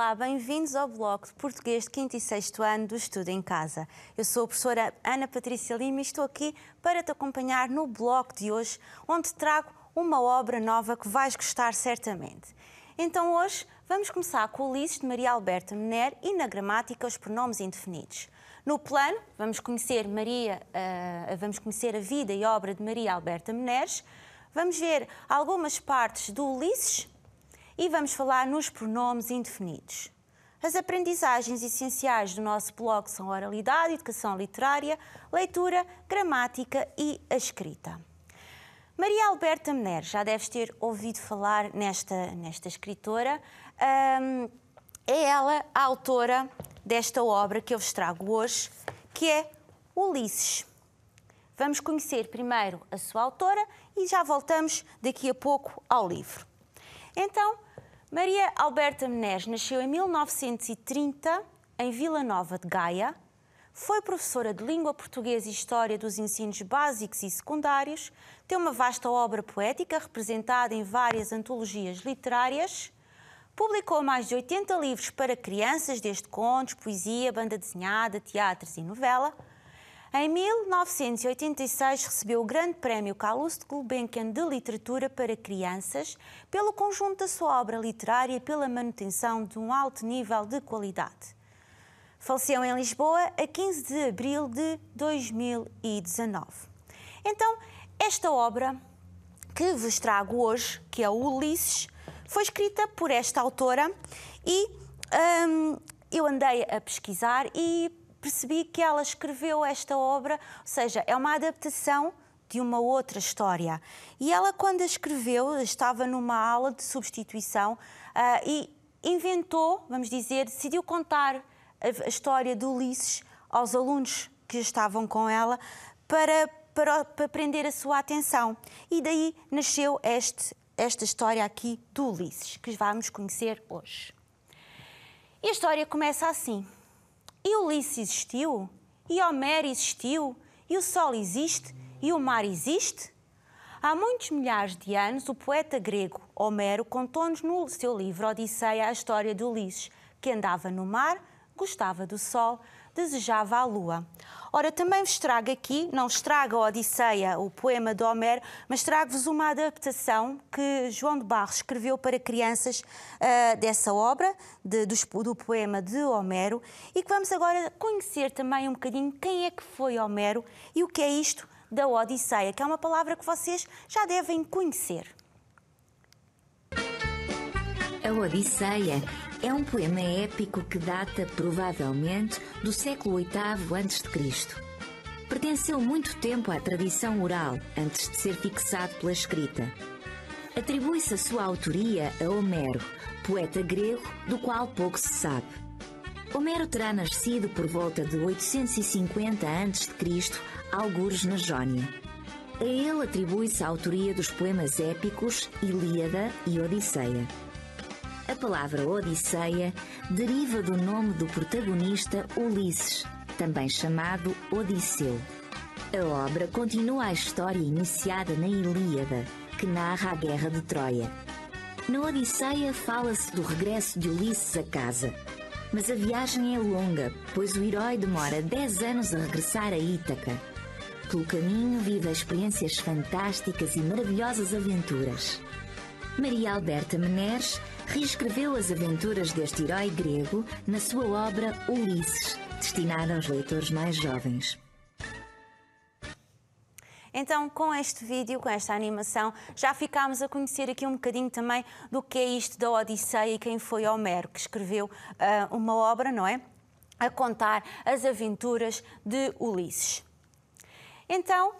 Olá, bem-vindos ao Bloco de Português de 5 e 6 ano do Estudo em Casa. Eu sou a professora Ana Patrícia Lima e estou aqui para te acompanhar no Bloco de hoje, onde trago uma obra nova que vais gostar certamente. Então hoje vamos começar com o Ulisses de Maria Alberta Mener e na gramática os pronomes indefinidos. No plano, vamos conhecer Maria, uh, vamos conhecer a vida e obra de Maria Alberta Menezes. Vamos ver algumas partes do Ulisses e vamos falar nos pronomes indefinidos. As aprendizagens essenciais do nosso blog são oralidade, educação literária, leitura, gramática e a escrita. Maria Alberta Mener, já deves ter ouvido falar nesta, nesta escritora. é ela a autora desta obra que eu vos trago hoje, que é Ulisses. Vamos conhecer primeiro a sua autora e já voltamos daqui a pouco ao livro. Então, Maria Alberta Menes nasceu em 1930 em Vila Nova de Gaia. Foi professora de língua portuguesa e história dos ensinos básicos e secundários. Tem uma vasta obra poética representada em várias antologias literárias. Publicou mais de 80 livros para crianças, desde contos, poesia, banda desenhada, teatros e novela. Em 1986 recebeu o Grande Prémio de Gulbenkian de Literatura para Crianças pelo conjunto da sua obra literária e pela manutenção de um alto nível de qualidade. Faleceu em Lisboa a 15 de abril de 2019. Então, esta obra que vos trago hoje, que é o Ulisses, foi escrita por esta autora e hum, eu andei a pesquisar e percebi que ela escreveu esta obra, ou seja, é uma adaptação de uma outra história. E ela, quando a escreveu, estava numa aula de substituição uh, e inventou, vamos dizer, decidiu contar a, a história de Ulisses aos alunos que estavam com ela para, para, para prender a sua atenção. E daí nasceu este, esta história aqui do Ulisses, que vamos conhecer hoje. E a história começa assim. E Ulisses existiu? E Homero existiu? E o sol existe? E o mar existe? Há muitos milhares de anos, o poeta grego Homero contou-nos no seu livro Odisseia a história de Ulisses, que andava no mar, gostava do sol, desejava a lua. Ora, também vos trago aqui, não vos trago a Odisseia, o poema de Homero, mas trago-vos uma adaptação que João de Barros escreveu para crianças uh, dessa obra, de, do, do poema de Homero, e que vamos agora conhecer também um bocadinho quem é que foi Homero e o que é isto da Odisseia, que é uma palavra que vocês já devem conhecer. A Odisseia é um poema épico que data provavelmente do século VIII a.C. Pertenceu muito tempo à tradição oral antes de ser fixado pela escrita. Atribui-se a sua autoria a Homero, poeta grego do qual pouco se sabe. Homero terá nascido por volta de 850 a.C., algures na Jónia. A ele atribui-se a autoria dos poemas épicos Ilíada e Odisseia. A palavra Odisseia deriva do nome do protagonista Ulisses, também chamado Odisseu. A obra continua a história iniciada na Ilíada, que narra a Guerra de Troia. Na Odisseia fala-se do regresso de Ulisses a casa, mas a viagem é longa, pois o herói demora 10 anos a regressar a Ítaca. Pelo caminho vive experiências fantásticas e maravilhosas aventuras. Maria Alberta Meneres reescreveu as aventuras deste herói grego na sua obra Ulisses, destinada aos leitores mais jovens. Então, com este vídeo, com esta animação, já ficámos a conhecer aqui um bocadinho também do que é isto da Odisseia e quem foi Homero, que escreveu uh, uma obra, não é? A contar as aventuras de Ulisses. Então,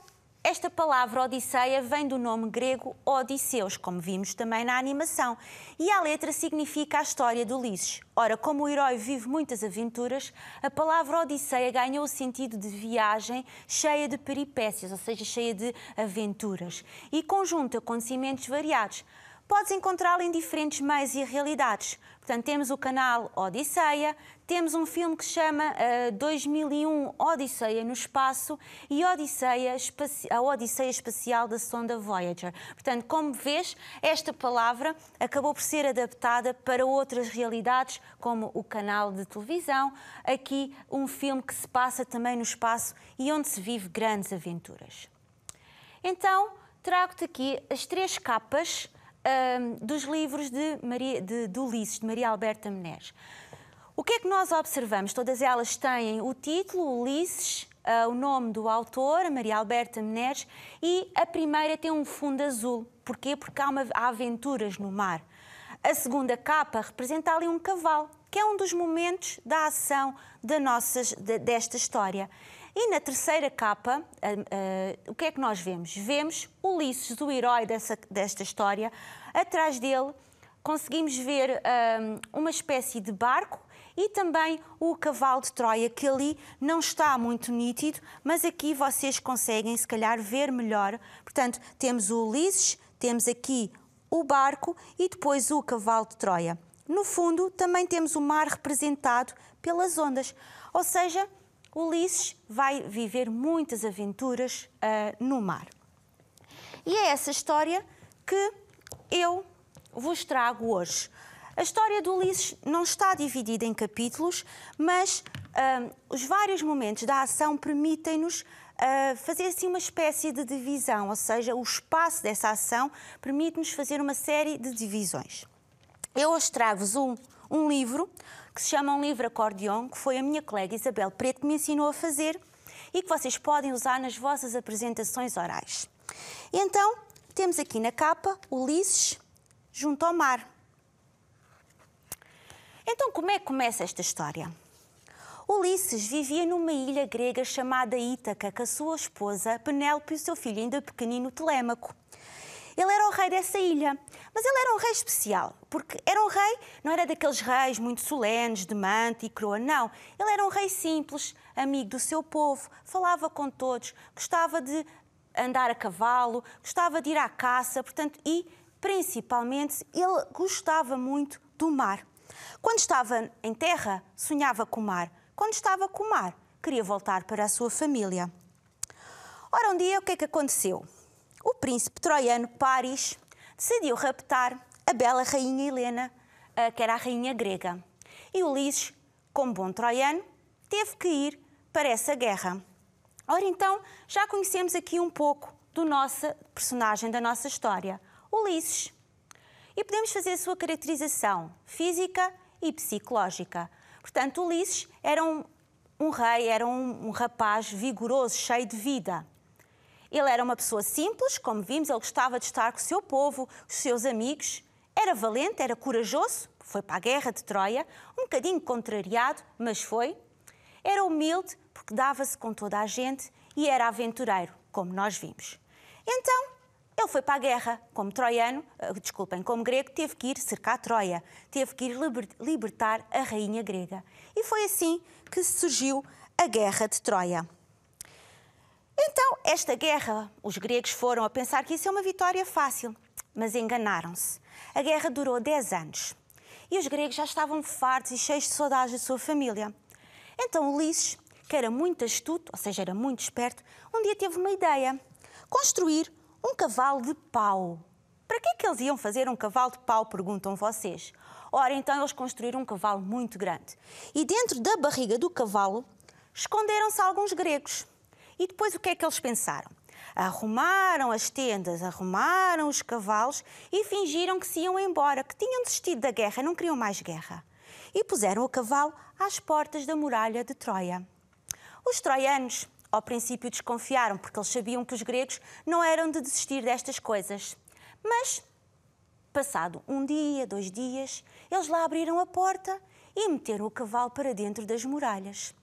esta palavra Odisseia vem do nome grego Odisseus, como vimos também na animação, e a letra significa a história de Ulisses. Ora, como o herói vive muitas aventuras, a palavra Odisseia ganhou o sentido de viagem cheia de peripécias, ou seja, cheia de aventuras, e conjunta acontecimentos variados podes encontrá-la em diferentes meios e realidades. Portanto, temos o canal Odisseia, temos um filme que chama uh, eh, 2001 Odisseia no Espaço e Odisseia a Odisseia Espacial da sonda Voyager. Portanto, como vês, esta palavra acabou por ser adaptada para outras realidades, como o canal de televisão, aqui um filme que se passa também no espaço e onde se vive grandes aventuras. Então, trago-te aqui as três capas eh, dos livros de, Maria, de, de Ulisses, de Maria Alberta Menezes. O que é que nós observamos? Todas elas têm o título, Ulisses, ah, o nome do autor, Maria Alberta Menezes, e a primeira tem um fundo azul. Porquê? Porque há, uma, há aventuras no mar. A segunda capa representa ali um cavalo, que é um dos momentos da ação de nossas, de, desta história. E na terceira capa, uh, uh, o que é que nós vemos? Vemos Ulisses, o herói dessa, desta história. Atrás dele conseguimos ver uh, uma espécie de barco e também o cavalo de Troia, que ali não está muito nítido, mas aqui vocês conseguem, se calhar, ver melhor. Portanto, temos o Ulisses, temos aqui o barco e depois o cavalo de Troia. No fundo, também temos o mar representado pelas ondas, ou seja, Ulisses vai viver muitas aventuras uh, no mar. E é essa história que eu vos trago hoje. A história de Ulisses não está dividida em capítulos, mas hum, os vários momentos da ação permitem-nos uh, fazer assim uma espécie de divisão, ou seja, o espaço dessa ação permite-nos fazer uma série de divisões. Eu hoje trago-vos um, um livro que se chama Um Livro Acordeon, que foi a minha colega Isabel Preto que me ensinou a fazer e que vocês podem usar nas vossas apresentações orais. então, temos aqui na capa Ulisses junto ao mar. Então, como é que começa esta história? Ulisses vivia numa ilha grega chamada Ítaca com a sua esposa Penélope e o seu filho ainda pequenino Telémaco. Ele era o rei dessa ilha, mas ele era um rei especial, porque era um rei, não era daqueles reis muito solenes, de manta e coroa, não. Ele era um rei simples, amigo do seu povo, falava com todos, gostava de andar a cavalo, gostava de ir à caça, portanto, e principalmente ele gostava muito do mar. Quando estava em terra, sonhava com o mar. Quando estava com o mar, queria voltar para a sua família. Ora, um dia, o que é que aconteceu? O príncipe troiano Paris decidiu raptar a bela rainha Helena, eh, que era a rainha grega. E Ulisses, como bom troiano, teve que ir para essa guerra. Ora, então, já conhecemos aqui um pouco do nosso personagem da nossa história, Ulisses e podemos fazer a sua caracterização física e psicológica. Portanto, Ulisses era um, um rei, era um, um rapaz vigoroso, cheio de vida. Ele era uma pessoa simples, como vimos, ele gostava de estar com o seu povo, os seus amigos. Era valente, era corajoso, foi para a guerra de Troia, um bocadinho contrariado, mas foi. Era humilde, porque dava-se com toda a gente, e era aventureiro, como nós vimos. Então, ele foi para a guerra, como troiano, eh, desculpem, como grego, teve que ir cercar Troia, teve que ir libertar a rainha grega. E foi assim que surgiu a Guerra de Troia. Então, esta guerra, os gregos foram a pensar que isso é uma vitória fácil, mas enganaram-se. A guerra durou 10 anos e os gregos já estavam fartos e cheios de saudades da sua família. Então Ulisses, que era muito astuto, ou seja, era muito esperto, um dia teve uma ideia: construir um cavalo de pau. Para que é que eles iam fazer um cavalo de pau, perguntam vocês? Ora, então eles construíram um cavalo muito grande. E dentro da barriga do cavalo esconderam-se alguns gregos. E depois o que é que eles pensaram? Arrumaram as tendas, arrumaram os cavalos e fingiram que se iam embora, que tinham desistido da guerra, não queriam mais guerra. E puseram o cavalo às portas da muralha de Troia. Os troianos ao princípio desconfiaram, porque eles sabiam que os gregos não eram de desistir destas coisas. Mas, passado um dia, dois dias, eles lá abriram a porta e meteram o cavalo para dentro das muralhas.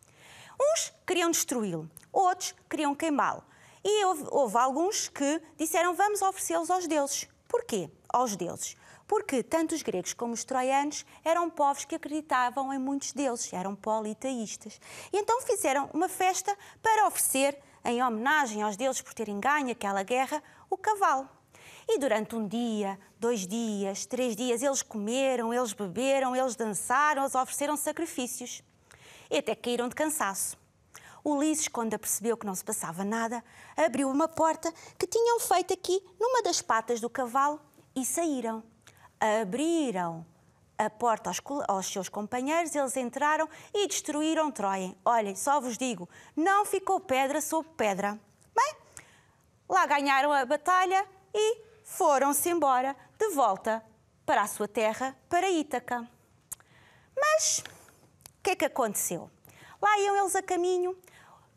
Uns queriam destruí-lo, outros queriam queimá-lo. E houve, houve alguns que disseram: Vamos oferecê-los aos deuses. Porquê? Aos deuses porque tanto os gregos como os troianos eram povos que acreditavam em muitos deles, eram politeístas. E então fizeram uma festa para oferecer, em homenagem aos deuses por terem ganho aquela guerra, o cavalo. E durante um dia, dois dias, três dias, eles comeram, eles beberam, eles dançaram, eles ofereceram sacrifícios. E até caíram de cansaço. Ulisses, quando apercebeu que não se passava nada, abriu uma porta que tinham feito aqui numa das patas do cavalo e saíram abriram a porta aos, aos, seus companheiros, eles entraram e destruíram Troia. Olhem, só vos digo, não ficou pedra sobre pedra. Bem, lá ganharam a batalha e foram-se embora de volta para a sua terra, para Ítaca. Mas o que é que aconteceu? Lá iam eles a caminho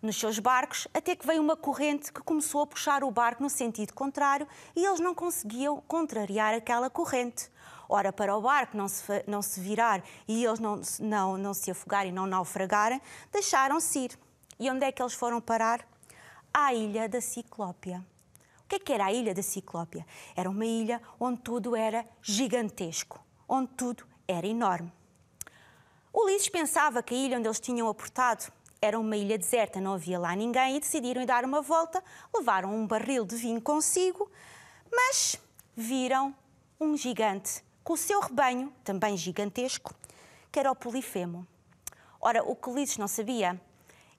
nos seus barcos, até que veio uma corrente que começou a puxar o barco no sentido contrário e eles não conseguiam contrariar aquela corrente. Ora, para o barco não se, não se virar e eles não, não, não se afogarem, não naufragarem, deixaram-se ir. E onde é que eles foram parar? À ilha da Ciclópia. O que é que era a ilha da Ciclópia? Era uma ilha onde tudo era gigantesco, onde tudo era enorme. Ulisses pensava que a ilha onde eles tinham aportado era uma ilha deserta, não havia lá ninguém e decidiram ir dar uma volta. Levaram um barril de vinho consigo, mas viram um gigante com o seu rebanho, também gigantesco, que era o Polifemo. Ora, o que Ulisses não sabia,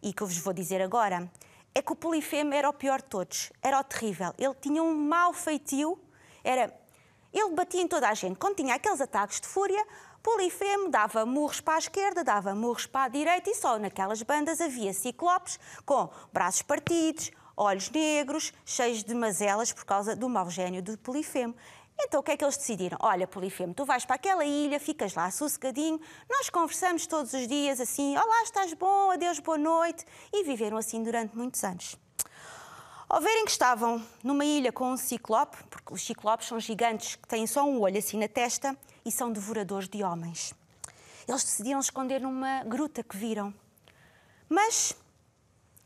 e que eu vos vou dizer agora, é que o Polifemo era o pior de todos, era o terrível. Ele tinha um mau feitio, era... Ele batia em toda a gente. Quando tinha aqueles ataques de fúria, Polifemo dava murros para a esquerda, dava murros para a direita e só naquelas bandas havia ciclopes com braços partidos, olhos negros, cheios de mazelas por causa do mau gênio do Polifemo. Então o que é que eles decidiram? Olha, Polifemo, tu vais para aquela ilha, ficas lá sossegadinho, nós conversamos todos os dias assim, olá, estás bom, adeus, boa noite, e viveram assim durante muitos anos. Ao verem que estavam numa ilha com um ciclope, porque os ciclopes são gigantes que têm só um olho assim na testa, e são devoradores de homens. Eles decidiram esconder numa gruta que viram. Mas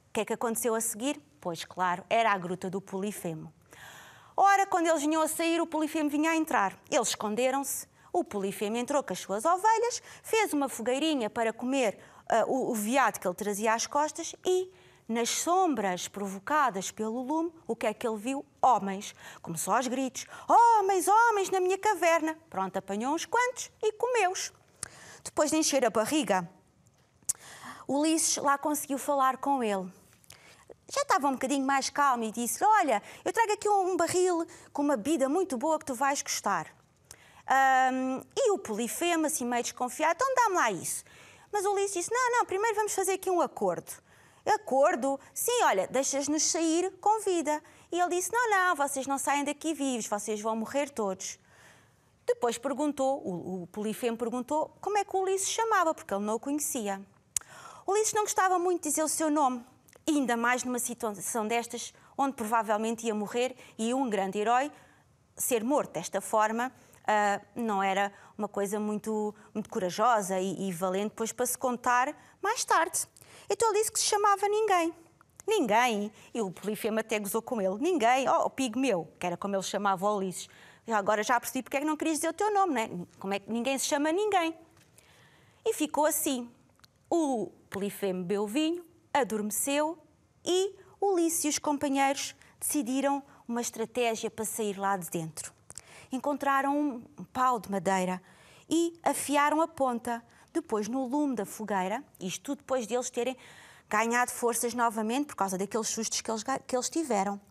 o que é que aconteceu a seguir? Pois claro, era a gruta do Polifemo. Ora, quando eles vinham a sair, o Polifemo vinha a entrar. Eles esconderam-se. O Polifemo entrou com as suas ovelhas, fez uma fogueirinha para comer uh, o, o veado que ele trazia às costas e nas sombras provocadas pelo lume, o que é que ele viu? Homens. Começou aos gritos: Homens, homens na minha caverna. Pronto, apanhou uns quantos e comeu-os. Depois de encher a barriga, Ulisses lá conseguiu falar com ele já estava um bocadinho mais calmo e disse: Olha, eu trago aqui um barril com uma bebida muito boa que tu vais gostar. Um, e o Polifema, assim meio desconfiado, então dá-me lá isso. Mas Ulisses disse: Não, não, primeiro vamos fazer aqui um acordo acordo, sim, olha, deixas-nos sair com vida. E ele disse: não, não, vocês não saem daqui vivos, vocês vão morrer todos. Depois perguntou, o, o Polifemo perguntou como é que o Ulisses chamava, porque ele não o conhecia. O Ulisses não gostava muito de dizer o seu nome, ainda mais numa situação destas, onde provavelmente ia morrer e um grande herói ser morto desta forma. Uh, não era uma coisa muito, muito corajosa e, e valente, pois para se contar mais tarde. Então ele disse que se chamava ninguém. Ninguém. E o Polifemo até gozou com ele. Ninguém. Oh, o Pigmeu, que era como ele chamava o Ulisses. Agora já percebi porque é que não querias dizer o teu nome, não é? Como é que ninguém se chama ninguém? E ficou assim. O Polifemo bebeu vinho, adormeceu e Ulisses e os companheiros decidiram uma estratégia para sair lá de dentro. Encontraram um pau de madeira e afiaram a ponta depois, no lume da fogueira, isto depois deles terem ganhado forças novamente por causa daqueles sustos que eles, que eles tiveram.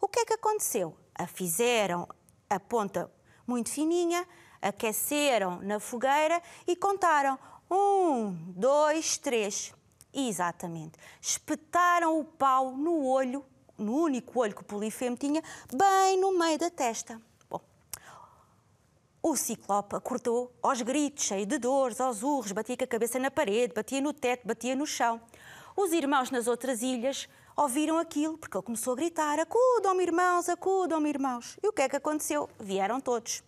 O que é que aconteceu? A fizeram a ponta muito fininha, aqueceram na fogueira e contaram um, dois, três. Exatamente. Espetaram o pau no olho, no único olho que o Polifemo tinha, bem no meio da testa. O Ciclope acordou aos gritos, cheio de dores, aos urros, batia com a cabeça na parede, batia no teto, batia no chão. Os irmãos nas outras ilhas ouviram aquilo, porque ele começou a gritar: Acudam-me, irmãos, acudam-me, irmãos. E o que é que aconteceu? Vieram todos.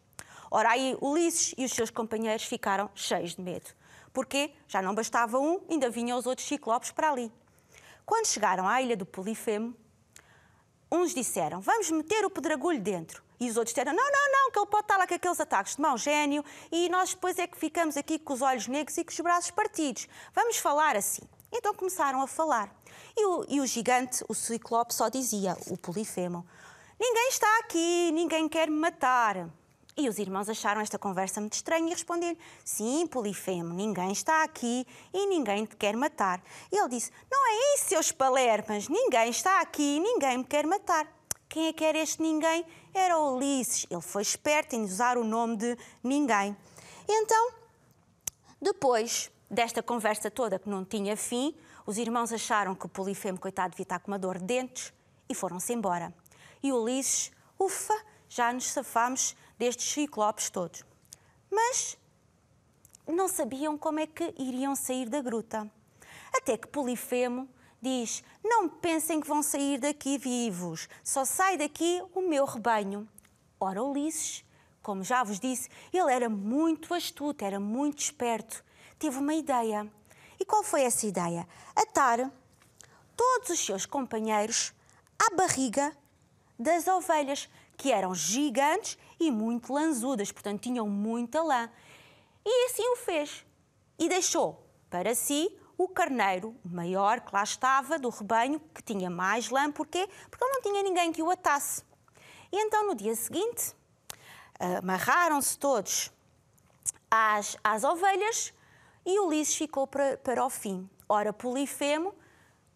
Ora, aí Ulisses e os seus companheiros ficaram cheios de medo. Porque já não bastava um, ainda vinham os outros ciclopes para ali. Quando chegaram à ilha do Polifemo, uns disseram, vamos meter o pedragulho dentro. E os outros disseram, não, não, não, que ele pode estar lá com aqueles ataques de mau gênio e nós depois é que ficamos aqui com os olhos negros e com os braços partidos. Vamos falar assim. Então começaram a falar. E o, e o gigante, o ciclope, só dizia, o polifemo, ninguém está aqui, ninguém quer me matar. E os irmãos acharam esta conversa muito estranha e responderam-lhe: Sim, Polifemo, ninguém está aqui e ninguém te quer matar. E ele disse: Não é isso, seus palermas, ninguém está aqui e ninguém me quer matar. Quem é que era este ninguém? Era Ulisses. Ele foi esperto em usar o nome de ninguém. Então, depois desta conversa toda que não tinha fim, os irmãos acharam que o Polifemo, coitado, devia estar com uma dor de dentes e foram-se embora. E Ulisses, ufa, já nos safámos destes ciclopes todos. Mas não sabiam como é que iriam sair da gruta. Até que Polifemo diz: Não pensem que vão sair daqui vivos, só sai daqui o meu rebanho. Ora, Ulisses, como já vos disse, ele era muito astuto, era muito esperto. Teve uma ideia. E qual foi essa ideia? Atar todos os seus companheiros à barriga das ovelhas, que eram gigantes e muito lanzudas, portanto tinham muita lã. E assim o fez. E deixou para si o carneiro maior que lá estava, do rebanho, que tinha mais lã. Porquê? Porque ele não tinha ninguém que o atasse. E então no dia seguinte, amarraram-se todos às, às ovelhas e Ulisses ficou para, para o fim. Ora, Polifemo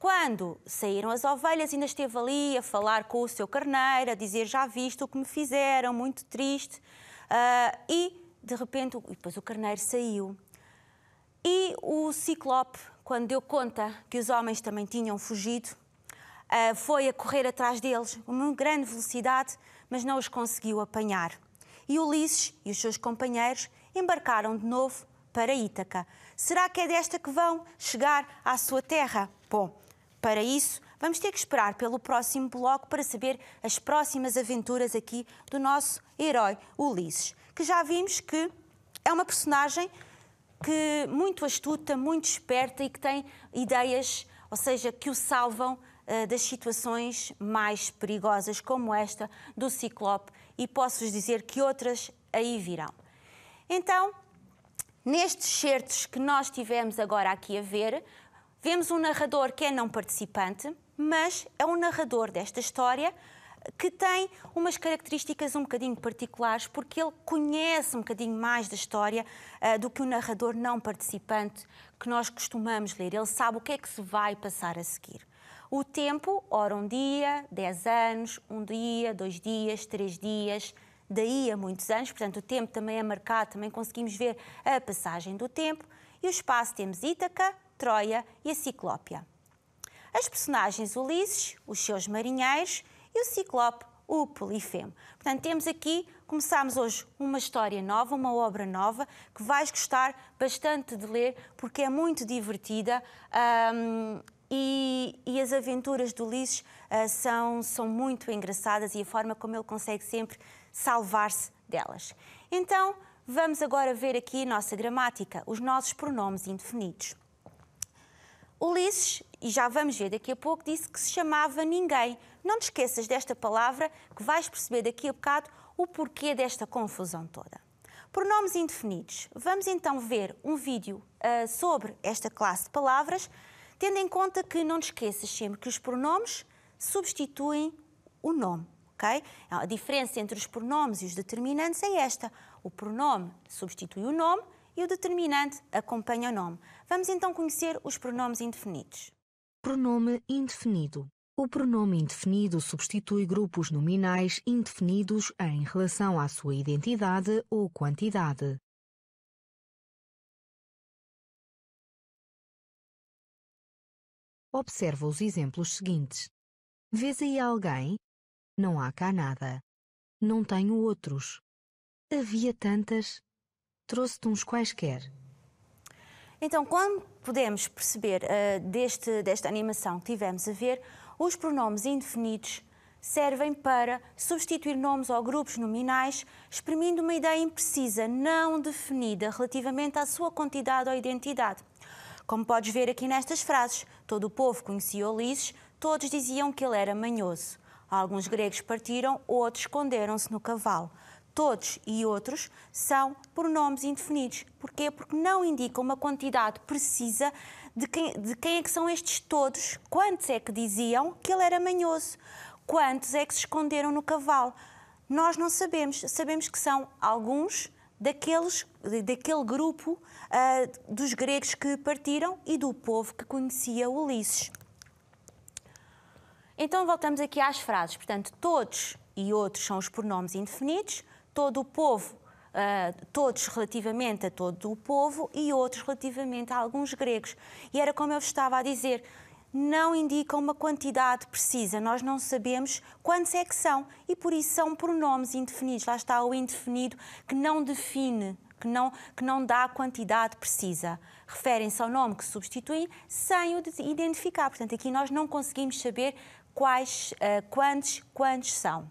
quando saíram as ovelhas, ainda esteve ali a falar com o seu carneiro, a dizer já viste o que me fizeram, muito triste. Uh, e de repente, e depois o carneiro saiu. E o ciclope, quando deu conta que os homens também tinham fugido, uh, foi a correr atrás deles, uma grande velocidade, mas não os conseguiu apanhar. E Ulisses e os seus companheiros embarcaram de novo para Ítaca. Será que é desta que vão chegar à sua terra? Bom, para isso, vamos ter que esperar pelo próximo bloco para saber as próximas aventuras aqui do nosso herói Ulisses, que já vimos que é uma personagem que muito astuta, muito esperta e que tem ideias, ou seja, que o salvam uh, das situações mais perigosas como esta do Ciclope e posso-vos dizer que outras aí virão. Então, nestes certos que nós tivemos agora aqui a ver, Vemos um narrador que é não participante, mas é um narrador desta história que tem umas características um bocadinho particulares, porque ele conhece um bocadinho mais da história uh, do que o narrador não participante que nós costumamos ler. Ele sabe o que é que se vai passar a seguir. O tempo, ora um dia, dez anos, um dia, dois dias, três dias, daí a muitos anos, portanto o tempo também é marcado, também conseguimos ver a passagem do tempo. E o espaço temos Ítaca, Troia e a Ciclópia. As personagens Ulisses, os seus marinheiros e o Ciclope, o Polifemo. Portanto, temos aqui, começámos hoje uma história nova, uma obra nova, que vais gostar bastante de ler, porque é muito divertida hum, e, e, as aventuras de Ulisses ah, são, são muito engraçadas e a forma como ele consegue sempre salvar-se delas. Então, vamos agora ver aqui a nossa gramática, os nossos pronomes indefinidos. Ulisses, e já vamos ver daqui a pouco, disse que se chamava ninguém. Não te esqueças desta palavra, que vais perceber daqui a bocado o porquê desta confusão toda. Pronomes indefinidos. Vamos então ver um vídeo uh, sobre esta classe de palavras, tendo em conta que não te esqueças sempre que os pronomes substituem o nome. Okay? A diferença entre os pronomes e os determinantes é esta: o pronome substitui o nome e o determinante acompanha o nome. Vamos então conhecer os pronomes indefinidos. Pronome indefinido. O pronome indefinido substitui grupos nominais indefinidos em relação à sua identidade ou quantidade. Observa os exemplos seguintes. Vês aí alguém? Não há cá nada. Não tenho outros. Havia tantas. Trouxe-te uns quaisquer. Então, como podemos perceber uh, deste, desta animação que tivemos a ver, os pronomes indefinidos servem para substituir nomes ou grupos nominais, exprimindo uma ideia imprecisa, não definida, relativamente à sua quantidade ou identidade. Como podes ver aqui nestas frases, todo o povo conhecia Ulisses, todos diziam que ele era manhoso. Alguns gregos partiram, outros esconderam-se no cavalo todos e outros são pronomes indefinidos. Porquê? Porque não indicam uma quantidade precisa de quem, de quem é que são estes todos, quantos é que diziam que ele era manhoso, quantos é que se esconderam no cavalo. Nós não sabemos, sabemos que são alguns daqueles, daquele grupo uh, dos gregos que partiram e do povo que conhecia Ulisses. Então voltamos aqui às frases. Portanto, todos e outros são os pronomes indefinidos todo o povo. Uh, todos relativamente a todo o povo e outros relativamente a alguns gregos. E era como eu estava a dizer, não indicam uma quantidade precisa, nós não sabemos quantos é que são e por isso são pronomes indefinidos. Lá está o indefinido que não define, que não, que não dá a quantidade precisa. Referem-se ao nome que substituem sem o identificar. Portanto, aqui nós não conseguimos saber quais, uh, quantos, quantos são.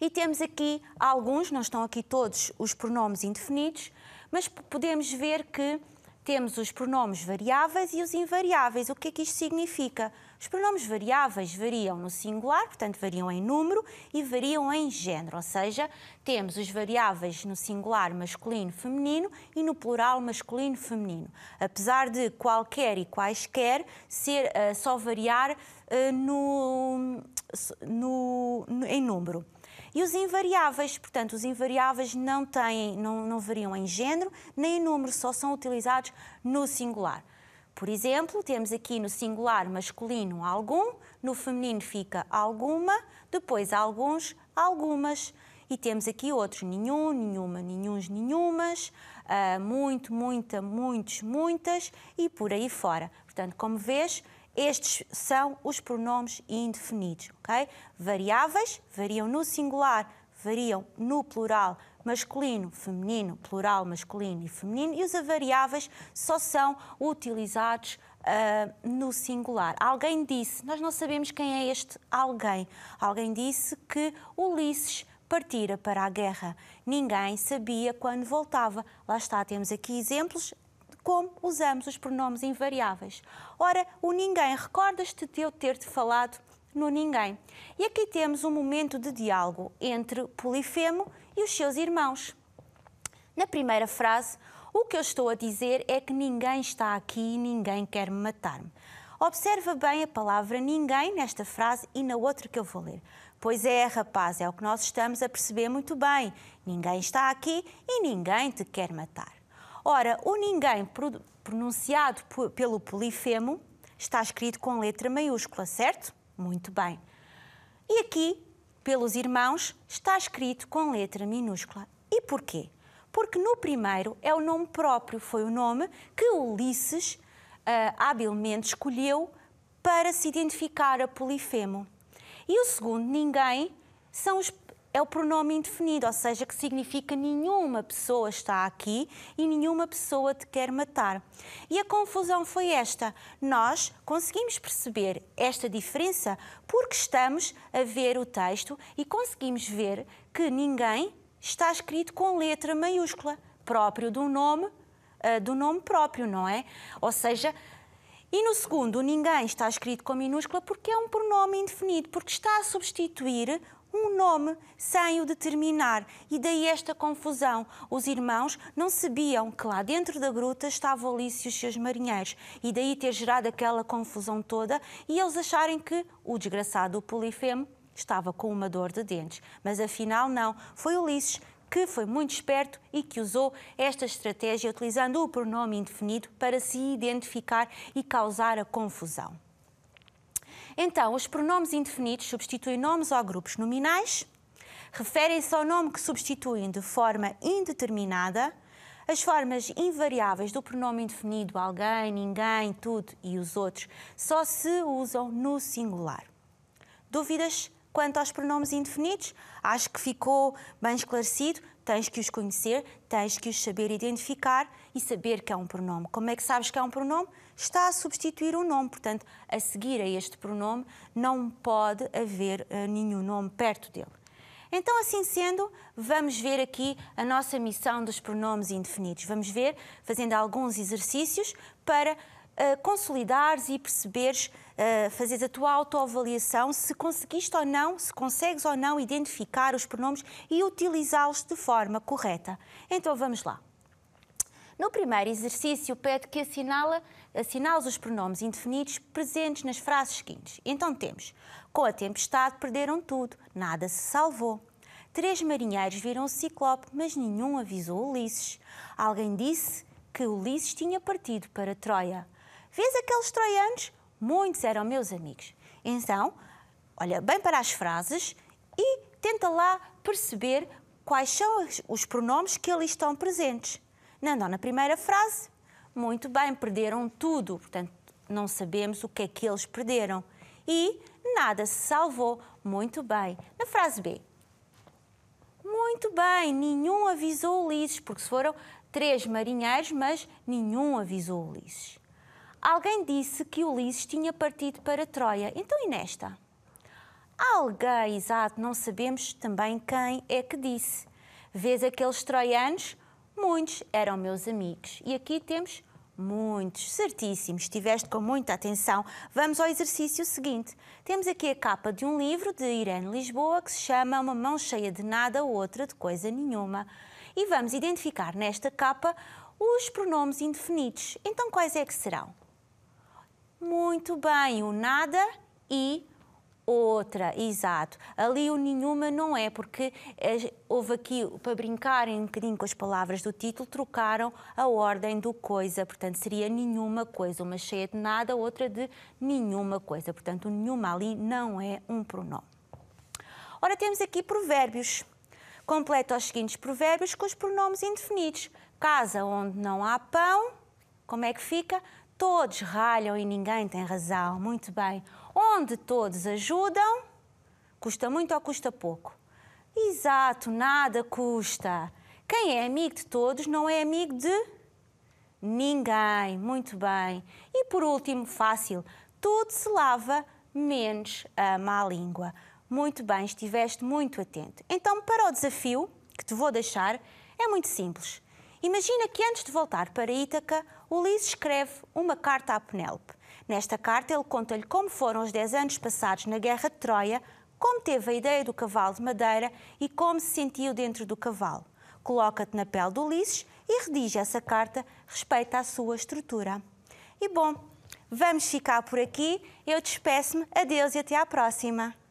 E temos aqui alguns, não estão aqui todos os pronomes indefinidos, mas podemos ver que temos os pronomes variáveis e os invariáveis. O que é que isto significa? Os pronomes variáveis variam no singular, portanto, variam em número e variam em género, ou seja, temos os variáveis no singular masculino, feminino e no plural masculino, feminino. Apesar de qualquer e quaisquer ser uh, só variar uh, no, no, no, em número. E os invariáveis, portanto, os invariáveis não, têm, não, não variam em género nem em número, só são utilizados no singular. Por exemplo, temos aqui no singular masculino algum, no feminino fica alguma, depois alguns, algumas. E temos aqui outros, nenhum, nenhuma, nenhuns, nenhumas, ah, muito, muita, muitos, muitas e por aí fora. Portanto, como vês, estes são os pronomes indefinidos, ok? Variáveis variam no singular, variam no plural masculino, feminino, plural masculino e feminino, e os avariáveis só são utilizados uh, no singular. Alguém disse, nós não sabemos quem é este alguém, alguém disse que Ulisses partira para a guerra. Ninguém sabia quando voltava. Lá está, temos aqui exemplos como usamos os pronomes invariáveis. Ora, o ninguém, recordas-te de eu ter-te falado no ninguém. E aqui temos um momento de diálogo entre Polifemo e os seus irmãos. Na primeira frase, o que eu estou a dizer é que ninguém está aqui e ninguém quer me matar-me. Observa bem a palavra ninguém nesta frase e na outra que eu vou ler. Pois é, rapaz, é o que nós estamos a perceber muito bem. Ninguém está aqui e ninguém te quer matar. Ora, o ninguém pronunciado pelo polifemo está escrito com letra maiúscula, certo? Muito bem. E aqui, pelos irmãos, está escrito com letra minúscula. E porquê? Porque no primeiro é o nome próprio, foi o nome que Ulisses uh, habilmente escolheu para se identificar a Polifemo. E o segundo, ninguém, são os é o pronome indefinido, ou seja, que significa nenhuma pessoa está aqui e nenhuma pessoa te quer matar. E a confusão foi esta. Nós conseguimos perceber esta diferença porque estamos a ver o texto e conseguimos ver que ninguém está escrito com letra maiúscula, próprio do nome, eh, do nome próprio, não é? Ou seja, e no segundo, ninguém está escrito com minúscula porque é um pronome indefinido, porque está a substituir um nome sem o determinar. E daí esta confusão. Os irmãos não sabiam que lá dentro da gruta estavam Alice e os seus marinheiros. E daí ter gerado aquela confusão toda e eles acharem que o desgraçado Polifemo estava com uma dor de dentes. Mas afinal, não. Foi Ulisses que foi muito esperto e que usou esta estratégia utilizando o pronome indefinido para se identificar e causar a confusão. Então, os pronomes indefinidos substituem nomes ou grupos nominais, referem-se ao nome que substituem de forma indeterminada, as formas invariáveis do pronome indefinido, alguém, ninguém, tudo e os outros, só se usam no singular. Dúvidas quanto aos pronomes indefinidos? Acho que ficou bem esclarecido. Tens que os conhecer, tens que os saber identificar e saber que é um pronome. Como é que sabes que é um pronome? está a substituir um nome. Portanto, a seguir a este pronome, não pode haver uh, nenhum nome perto dele. Então, assim sendo, vamos ver aqui a nossa missão dos pronomes indefinidos. Vamos ver, fazendo alguns exercícios, para uh, consolidares e perceberes, uh, fazeres a tua autoavaliação, se conseguiste ou não, se consegues ou não identificar os pronomes e utilizá-los de forma correta. Então, vamos lá. No primeiro exercício, pede que assinala Assinalos os pronomes indefinidos presentes nas frases seguintes. Então temos: Com a tempestade perderam tudo, nada se salvou. Três marinheiros viram o Ciclope, mas nenhum avisou Ulisses. Alguém disse que Ulisses tinha partido para Troia. Vês aqueles troianos? Muitos eram meus amigos. Então, olha bem para as frases e tenta lá perceber quais são os pronomes que ali estão presentes. não, na primeira frase, muito bem, perderam tudo. Portanto, não sabemos o que é que eles perderam. E nada se salvou. Muito bem. Na frase B. Muito bem, nenhum avisou Ulisses, porque foram três marinheiros, mas nenhum avisou Ulisses. Alguém disse que Ulisses tinha partido para Troia. Então e nesta? Alguém, exato, não sabemos também quem é que disse. Vês aqueles troianos? Muitos eram meus amigos. E aqui temos muitos, certíssimos. Estiveste com muita atenção. Vamos ao exercício seguinte. Temos aqui a capa de um livro de Irene Lisboa que se chama Uma mão cheia de nada, outra de coisa nenhuma. E vamos identificar nesta capa os pronomes indefinidos. Então, quais é que serão? Muito bem, o nada e outra, exato. Ali o nenhuma não é, porque eh, houve aqui, para brincarem um bocadinho com as palavras do título, trocaram a ordem do coisa, portanto seria nenhuma coisa, uma cheia de nada, outra de nenhuma coisa. Portanto, o nenhuma ali não é um pronome. Ora, temos aqui provérbios. Completa os seguintes provérbios com os pronomes indefinidos. Casa onde não há pão, como é que fica? Todos ralham e ninguém tem razão. Muito bem onde todos ajudam, custa muito ou custa pouco? Exato, nada custa. Quem é amigo de todos não é amigo de ninguém. Muito bem. E por último, fácil, tudo se lava menos a má língua. Muito bem, estiveste muito atento. Então, para o desafio que te vou deixar, é muito simples. Imagina que antes de voltar para Ítaca, Ulisses escreve uma carta a Penélope. Nesta carta, ele conta-lhe como foram os 10 anos passados na Guerra de Troia, como teve a ideia do cavalo de madeira e como se sentiu dentro do cavalo. Coloca-te na pele do Ulisses e redige essa carta respeito à sua estrutura. E bom, vamos ficar por aqui. Eu despeço-me. Adeus e até à próxima.